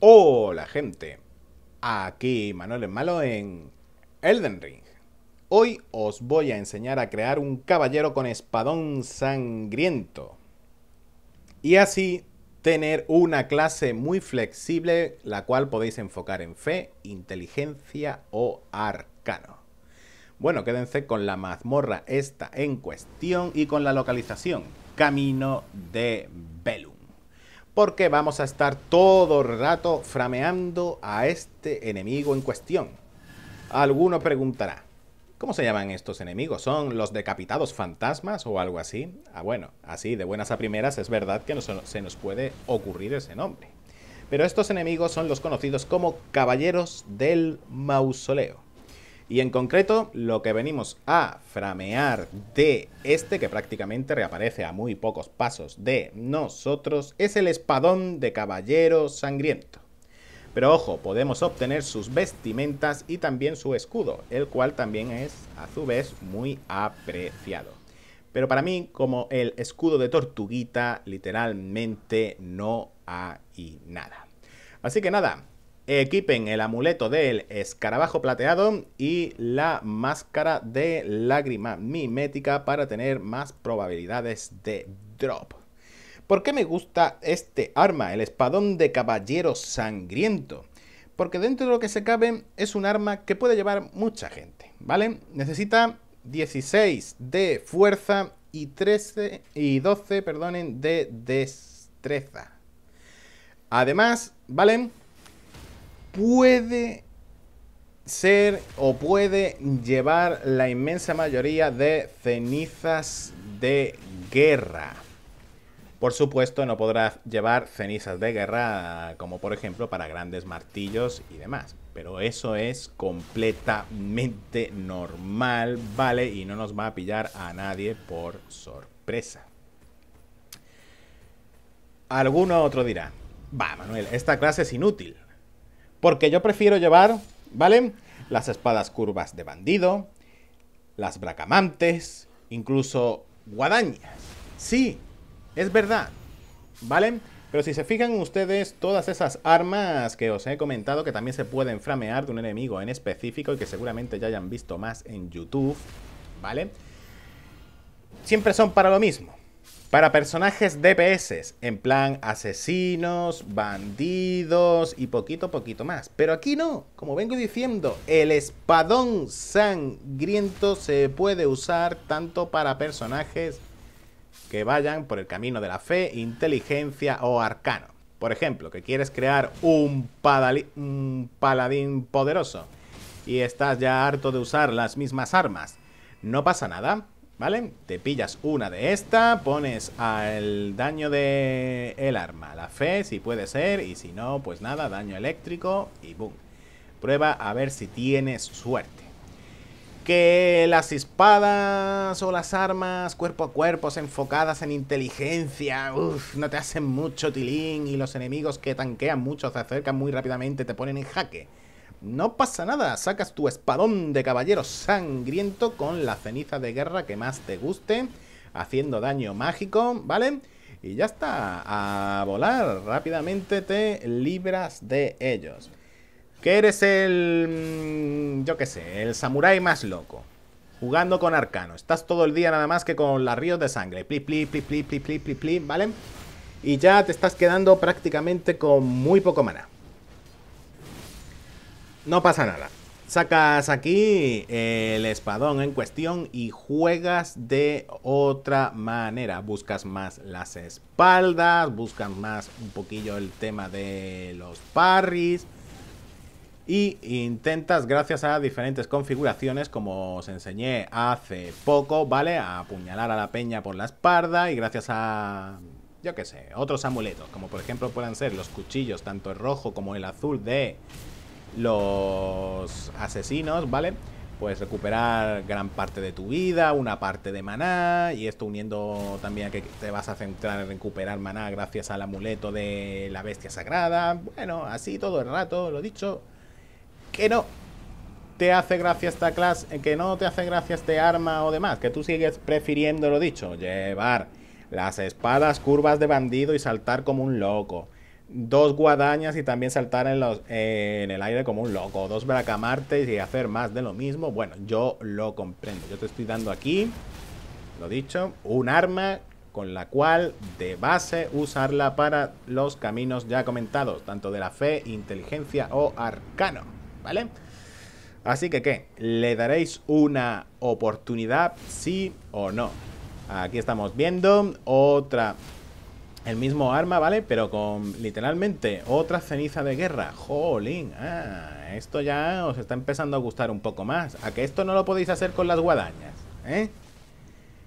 Hola gente, aquí Manuel el Malo en Elden Ring. Hoy os voy a enseñar a crear un caballero con espadón sangriento. Y así tener una clase muy flexible, la cual podéis enfocar en fe, inteligencia o arcano. Bueno, quédense con la mazmorra esta en cuestión y con la localización, Camino de Belum porque vamos a estar todo el rato frameando a este enemigo en cuestión. Alguno preguntará, ¿cómo se llaman estos enemigos? ¿Son los decapitados fantasmas o algo así? Ah, bueno, así de buenas a primeras es verdad que no se nos puede ocurrir ese nombre. Pero estos enemigos son los conocidos como Caballeros del Mausoleo. Y en concreto, lo que venimos a framear de este, que prácticamente reaparece a muy pocos pasos de nosotros, es el espadón de caballero sangriento. Pero ojo, podemos obtener sus vestimentas y también su escudo, el cual también es, a su vez, muy apreciado. Pero para mí, como el escudo de tortuguita, literalmente no hay nada. Así que nada, Equipen el amuleto del escarabajo plateado y la máscara de lágrima mimética para tener más probabilidades de drop. ¿Por qué me gusta este arma, el espadón de caballero sangriento? Porque dentro de lo que se cabe es un arma que puede llevar mucha gente, ¿vale? Necesita 16 de fuerza y 13 y 12, perdonen, de destreza. Además, ¿vale? puede ser o puede llevar la inmensa mayoría de cenizas de guerra. Por supuesto, no podrá llevar cenizas de guerra, como por ejemplo para grandes martillos y demás. Pero eso es completamente normal, ¿vale? Y no nos va a pillar a nadie por sorpresa. Alguno otro dirá, va, Manuel, esta clase es inútil. Porque yo prefiero llevar, ¿vale? Las espadas curvas de bandido, las bracamantes, incluso guadañas. Sí, es verdad, ¿vale? Pero si se fijan ustedes, todas esas armas que os he comentado que también se pueden framear de un enemigo en específico y que seguramente ya hayan visto más en YouTube, ¿vale? Siempre son para lo mismo. Para personajes DPS, en plan asesinos, bandidos y poquito poquito más. Pero aquí no, como vengo diciendo, el espadón sangriento se puede usar tanto para personajes que vayan por el camino de la fe, inteligencia o arcano. Por ejemplo, que quieres crear un, un paladín poderoso y estás ya harto de usar las mismas armas. No pasa nada, ¿Vale? Te pillas una de esta, pones al daño de el arma, la fe, si puede ser, y si no, pues nada, daño eléctrico y boom. Prueba a ver si tienes suerte. Que las espadas o las armas cuerpo a cuerpo enfocadas en inteligencia, uff, no te hacen mucho tilín y los enemigos que tanquean mucho se acercan muy rápidamente, te ponen en jaque. No pasa nada, sacas tu espadón de caballero sangriento con la ceniza de guerra que más te guste, haciendo daño mágico, ¿vale? Y ya está, a volar, rápidamente te libras de ellos. Que eres el... Mm, yo qué sé, el samurái más loco. Jugando con arcano, estás todo el día nada más que con las ríos de sangre. pli, pli, pli, pli, pli, pli, ¿vale? Y ya te estás quedando prácticamente con muy poco maná. No pasa nada. Sacas aquí el espadón en cuestión y juegas de otra manera. Buscas más las espaldas, buscas más un poquillo el tema de los parries. Y intentas, gracias a diferentes configuraciones, como os enseñé hace poco, ¿vale? A apuñalar a la peña por la espalda y gracias a, yo qué sé, otros amuletos, como por ejemplo puedan ser los cuchillos, tanto el rojo como el azul de los asesinos, ¿vale? Pues recuperar gran parte de tu vida, una parte de maná, y esto uniendo también que te vas a centrar en recuperar maná gracias al amuleto de la bestia sagrada. Bueno, así todo el rato, lo dicho. Que no te hace gracia esta clase, que no te hace gracia este arma o demás, que tú sigues prefiriendo lo dicho, llevar las espadas curvas de bandido y saltar como un loco dos guadañas y también saltar en, los, eh, en el aire como un loco, dos bracamartes y hacer más de lo mismo, bueno, yo lo comprendo. Yo te estoy dando aquí, lo dicho, un arma con la cual de base usarla para los caminos ya comentados, tanto de la fe, inteligencia o arcano, ¿vale? Así que, ¿qué? ¿Le daréis una oportunidad, sí o no? Aquí estamos viendo otra el mismo arma, ¿vale? Pero con literalmente otra ceniza de guerra. Jolín, ah, esto ya os está empezando a gustar un poco más. A que esto no lo podéis hacer con las guadañas, ¿eh?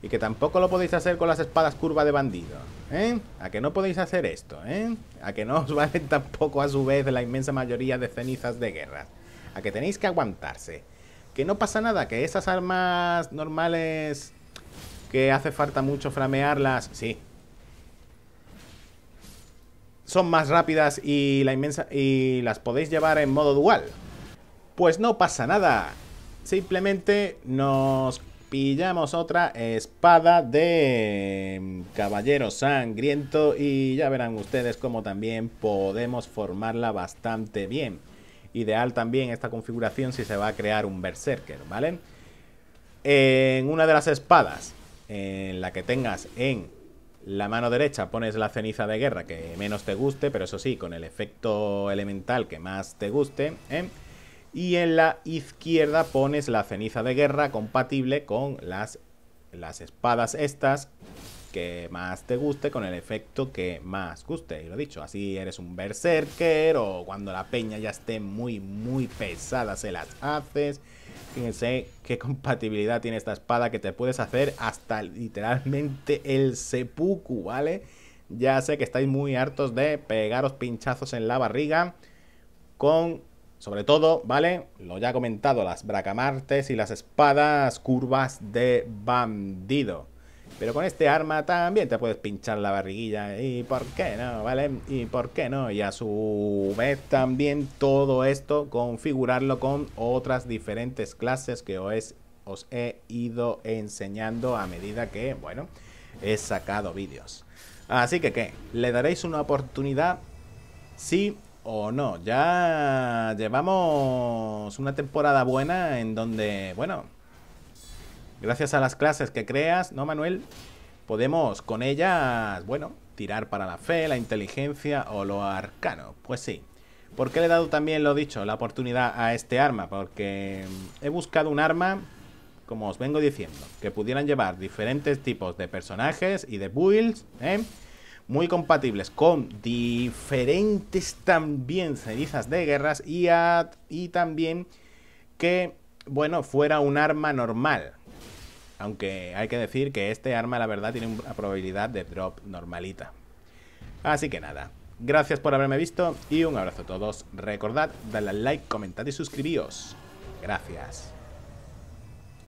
Y que tampoco lo podéis hacer con las espadas curva de bandido, ¿eh? A que no podéis hacer esto, ¿eh? A que no os valen tampoco a su vez la inmensa mayoría de cenizas de guerra. A que tenéis que aguantarse. Que no pasa nada, que esas armas normales que hace falta mucho framearlas, sí, son más rápidas y, la inmensa, y las podéis llevar en modo dual. Pues no pasa nada. Simplemente nos pillamos otra espada de mm, caballero sangriento y ya verán ustedes cómo también podemos formarla bastante bien. Ideal también esta configuración si se va a crear un berserker, ¿vale? En una de las espadas en la que tengas en la mano derecha pones la ceniza de guerra que menos te guste, pero eso sí, con el efecto elemental que más te guste. ¿eh? Y en la izquierda pones la ceniza de guerra compatible con las, las espadas estas que más te guste, con el efecto que más guste. Y lo dicho, así eres un berserker o cuando la peña ya esté muy, muy pesada se las haces fíjense qué compatibilidad tiene esta espada que te puedes hacer hasta literalmente el seppuku, ¿vale? Ya sé que estáis muy hartos de pegaros pinchazos en la barriga con, sobre todo, ¿vale? Lo ya he comentado, las bracamartes y las espadas curvas de bandido. Pero con este arma también te puedes pinchar la barriguilla. ¿Y por qué no? ¿Vale? ¿Y por qué no? Y a su vez también todo esto configurarlo con otras diferentes clases que os, os he ido enseñando a medida que, bueno, he sacado vídeos. Así que, ¿qué? ¿Le daréis una oportunidad? Sí o no. Ya llevamos una temporada buena en donde, bueno, Gracias a las clases que creas, ¿no, Manuel? Podemos con ellas, bueno, tirar para la fe, la inteligencia o lo arcano. Pues sí. ¿Por qué le he dado también, lo dicho, la oportunidad a este arma? Porque mm, he buscado un arma, como os vengo diciendo, que pudieran llevar diferentes tipos de personajes y de builds, ¿eh? muy compatibles con diferentes también cenizas de guerras y, y también que, bueno, fuera un arma normal, aunque hay que decir que este arma, la verdad, tiene una probabilidad de drop normalita. Así que nada, gracias por haberme visto y un abrazo a todos. Recordad, darle al like, comentad y suscribíos. Gracias.